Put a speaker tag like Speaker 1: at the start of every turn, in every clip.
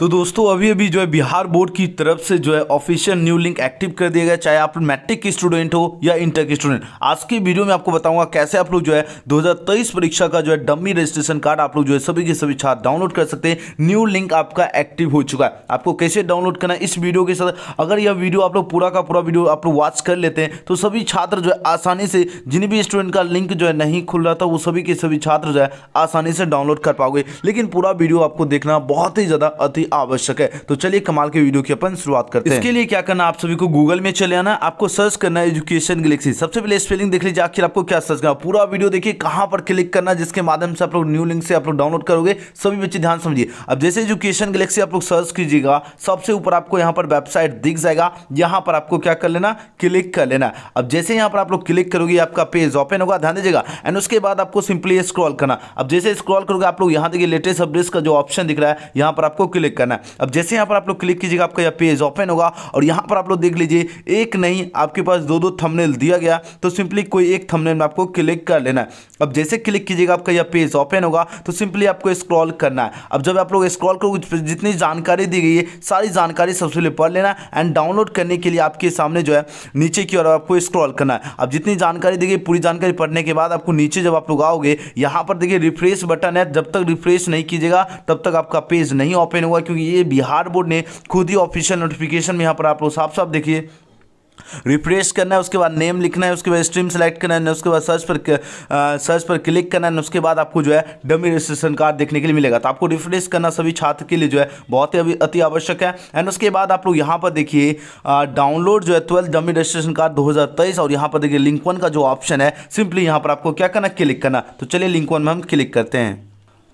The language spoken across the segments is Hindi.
Speaker 1: तो दोस्तों अभी अभी जो है बिहार बोर्ड की तरफ से जो है ऑफिशियल न्यू लिंक एक्टिव कर दिया गया चाहे आप मैट्रिक के स्टूडेंट हो या इंटर के स्टूडेंट आज की वीडियो में आपको बताऊंगा कैसे आप लोग जो है 2023 परीक्षा का जो है डमी रजिस्ट्रेशन कार्ड आप लोग जो है सभी के सभी छात्र डाउनलोड कर सकते हैं न्यू लिंक आपका एक्टिव हो चुका है आपको कैसे डाउनलोड करना है इस वीडियो के साथ अगर यह वीडियो आप लोग पूरा का पूरा वीडियो आप लोग वॉच कर लेते हैं तो सभी छात्र जो है आसानी से जिन भी स्टूडेंट का लिंक जो है नहीं खुल रहा था वो सभी के सभी छात्र जो है आसानी से डाउनलोड कर पाओगे लेकिन पूरा वीडियो आपको देखना बहुत ही ज़्यादा अति आवश्यक है तो चलिए कमाल के वीडियो की अपन शुरुआत करते हैं इसके लिए क्या करना आप सभी को गूगल में चले आना आपको सर्च करना है एजुकेशन गैलेक्सी सबसे पहले स्पेलिंग देख लीजिए आखिर आपको क्या सर्च करना पूरा वीडियो देखिए कहां पर क्लिक करना जिसके माध्यम से आप लोग न्यू लिंक से आप लोग डाउनलोड करोगे सभी बच्चे ध्यान समझिए अब जैसे एजुकेशन गैलेक्सी आप लोग सर्च कीजिएगा सबसे ऊपर आपको यहाँ पर वेबसाइट दिख जाएगा यहाँ पर आपको क्या कर लेना क्लिक कर लेना अब जैसे यहाँ पर आप लोग क्लिक करोगे आपका पेज ओपन होगा ध्यान दीजिएगा एंड उसके बाद आपको सिंपली स्क्रॉल करना अब जैसे स्क्रॉल करोगे आप लोग यहाँ देखिए लेटेस्ट अपडेट्स का जो ऑप्शन दिख रहा है यहाँ पर आपको क्लिक करना है अब जैसे यहाँ पर आप लोग क्लिक कीजिएगा आपका यह पेज ओपन होगा और यहाँ पर आप लोग देख लीजिए एक नहीं आपके पास दो दो थंबनेल दिया गया तो सिंपली कोई एक थंबनेल में आपको क्लिक कर लेना है अब जैसे क्लिक कीजिएगा आपका यह पेज ओपन होगा तो सिंपली आपको स्क्रॉल करना है अब जब आप लोग स्क्रॉल करो तो जितनी जानकारी दी गई है सारी जानकारी सबसे पहले पढ़ लेना एंड डाउनलोड करने के लिए आपके सामने जो है नीचे की ओर आपको स्क्रॉल करना है अब जितनी जानकारी दी गई पूरी जानकारी पढ़ने के बाद आपको नीचे जब आप लोग आओगे यहाँ पर देखिए रिफ्रेश बटन है जब तक रिफ्रेश नहीं कीजिएगा तब तक आपका पेज नहीं ओपन होगा क्योंकि ये बिहार बोर्ड ने खुद ही ऑफिशियल नोटिफिकेशन में यहाँ पर आप लोग साफ साफ देखिए रिफ्रेश करना है उसके बाद नेम लिखना है उसके बाद स्ट्रीम सेलेक्ट करना है उसके बाद सर्च पर सर्च पर क्लिक करना है उसके बाद आपको जो है डमी रजिस्ट्रेशन कार्ड देखने के लिए मिलेगा तो आपको रिफ्रेश करना सभी छात्र के लिए जो है बहुत ही अति आवश्यक है एंड उसके बाद आप लोग यहाँ पर देखिए डाउनलोड जो है ट्वेल्थ डमी रजिस्ट्रेशन कार्ड दो और यहाँ पर देखिए लिंक वन का जो ऑप्शन है सिंपली यहाँ पर आपको क्या करना क्लिक करना तो चलिए लिंक वन में हम क्लिक करते हैं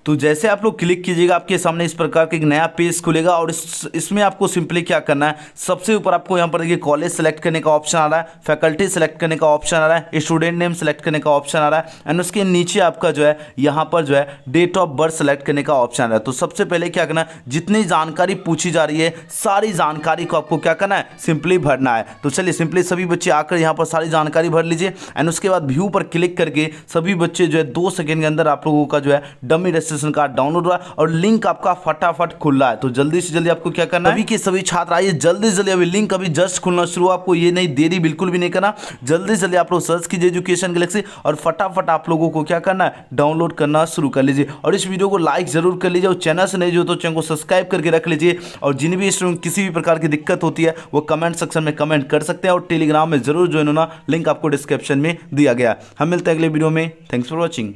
Speaker 1: तो जैसे आप लोग क्लिक कीजिएगा आपके सामने इस प्रकार का एक नया पेज खुलेगा और इस इसमें आपको सिंपली क्या करना है सबसे ऊपर आपको यहाँ पर देखिए कॉलेज सेलेक्ट करने का ऑप्शन आ रहा है फैकल्टी सेलेक्ट करने का ऑप्शन आ रहा है स्टूडेंट नेम सेलेक्ट करने का ऑप्शन आ रहा है एंड उसके नीचे आपका जो है यहाँ पर जो है डेट ऑफ बर्थ सेलेक्ट करने का ऑप्शन आ रहा है तो सबसे पहले क्या करना है जितनी जानकारी पूछी जा रही है सारी जानकारी को आपको क्या करना है सिंपली भरना है तो चलिए सिंपली सभी बच्चे आकर यहाँ पर सारी जानकारी भर लीजिए एंड उसके बाद व्यू पर क्लिक करके सभी बच्चे जो है दो सेकेंड के अंदर आप लोगों का जो है dummy register registration card download हुआ और लिंक आपका फटाफट खुल रहा है तो जल्दी से जल्दी आपको क्या करना अभी के सभी छात्र आइए जल्दी से जल्दी अभी लिंक अभी जस्ट खुलना शुरू आपको ये नहीं देरी बिल्कुल भी नहीं करना जल्दी से जल्दी आप लोग सर्च कीजिए एजुकेशन गैलेक्सी और फटाफट आप लोगों को क्या करना है डाउनलोड करना शुरू कर लीजिए और इस वीडियो को लाइक जरूर कर लीजिए और चैनल से नहीं जो तो चैनल को सब्सक्राइब करके रख लीजिए और जिन भी स्टूडेंट किसी भी प्रकार की दिक्कत होती है वो कमेंट सेक्शन में कमेंट कर सकते हैं और टेलीग्राम में जरूर ज्वाइन होना लिंक आपको डिस्क्रिप्शन में दिया गया हम मिलते हैं अगले वीडियो में थैंक्स फॉर वॉचिंग